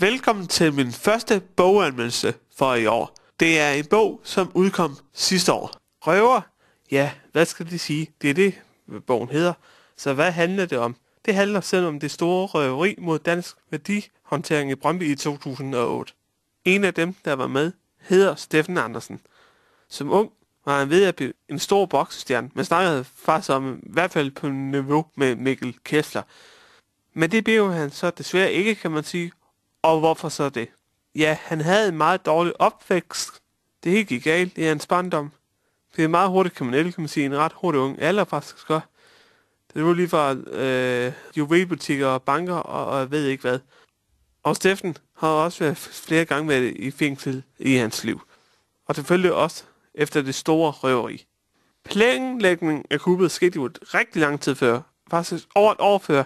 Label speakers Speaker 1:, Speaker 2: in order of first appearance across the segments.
Speaker 1: Velkommen til min første boganmeldelse for i år. Det er en bog, som udkom sidste år. Røver? Ja, hvad skal de sige? Det er det, bogen hedder. Så hvad handler det om? Det handler selv om det store røveri mod dansk værdihåndtering i Brøndby i 2008. En af dem, der var med, hedder Steffen Andersen. Som ung var han ved at blive en stor boksestjerne, men snakkede faktisk om i hvert fald på niveau med Mikkel Kessler. Men det blev han så desværre ikke, kan man sige, og hvorfor så det? Ja, han havde en meget dårlig opvækst. Det hele gik galt i hans barndom. Det er meget hurtigt kriminel, kan man sige, en ret hurtig ung alder faktisk godt. Det var lige fra øh, juvelbutikker og banker og, og jeg ved ikke hvad. Og Steffen har også været flere gange været i fængsel i hans liv. Og selvfølgelig også efter det store røveri. Planlægningen af kuppet skete jo rigtig lang tid før, faktisk over et år før,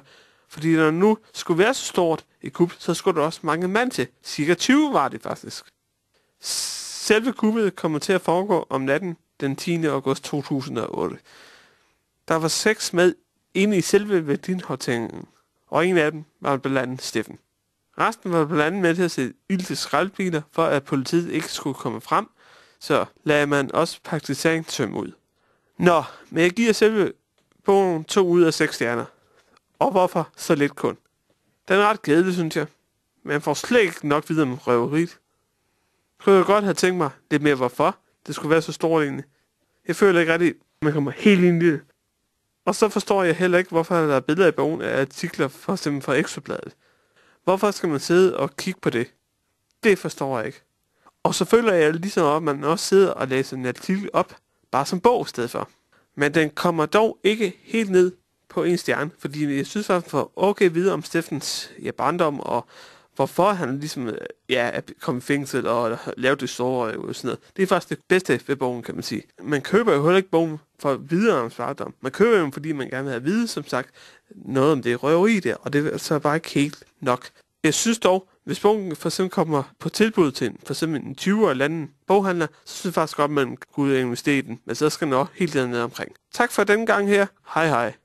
Speaker 1: fordi når nu skulle være så stort et kub, så skulle der også mange mand til. Cirka 20 var det faktisk. Selve kuppet kommer til at foregå om natten den 10. august 2008. Der var seks med inde i selve værdinhåndteringen, og en af dem var blandt andet Steffen. Resten var blandt andet med til at sætte ild til skraldbiler, for at politiet ikke skulle komme frem, så lagde man også praktisering tømme ud. Nå, men jeg giver selve bogen to ud af seks stjerner. Og hvorfor så lidt kun? Den er ret glædelig, synes jeg. Man får slet ikke nok videre om røveriet. Kunne jeg godt have tænkt mig lidt mere hvorfor. Det skulle være så stort egentlig. Jeg føler ikke rigtigt, at man kommer helt ind i det. Og så forstår jeg heller ikke, hvorfor der er billeder i bogen af artikler for eksempel fra Ekstrabladet. Hvorfor skal man sidde og kigge på det? Det forstår jeg ikke. Og så føler jeg ligesom, at man også sidder og læser en artikel op, bare som bog i stedet for. Men den kommer dog ikke helt ned på en stjerne, fordi jeg synes, at han får okay vide om Steffens ja, barndom, og hvorfor han ligesom ja, er kommet i fængsel og lavet det store og sådan noget. Det er faktisk det bedste ved bogen, kan man sige. Man køber jo heller ikke bogen for vide om barndom. Man køber den, fordi man gerne vil have at vide, som sagt, noget om det røveri der, og det er så bare ikke helt nok. Jeg synes dog, hvis bogen for eksempel kommer på tilbud til en, for eksempel en 20 eller anden boghandler, så synes jeg faktisk godt, at man kunne investere i den, men så skal den også helt ned omkring. Tak for den gang her. Hej hej.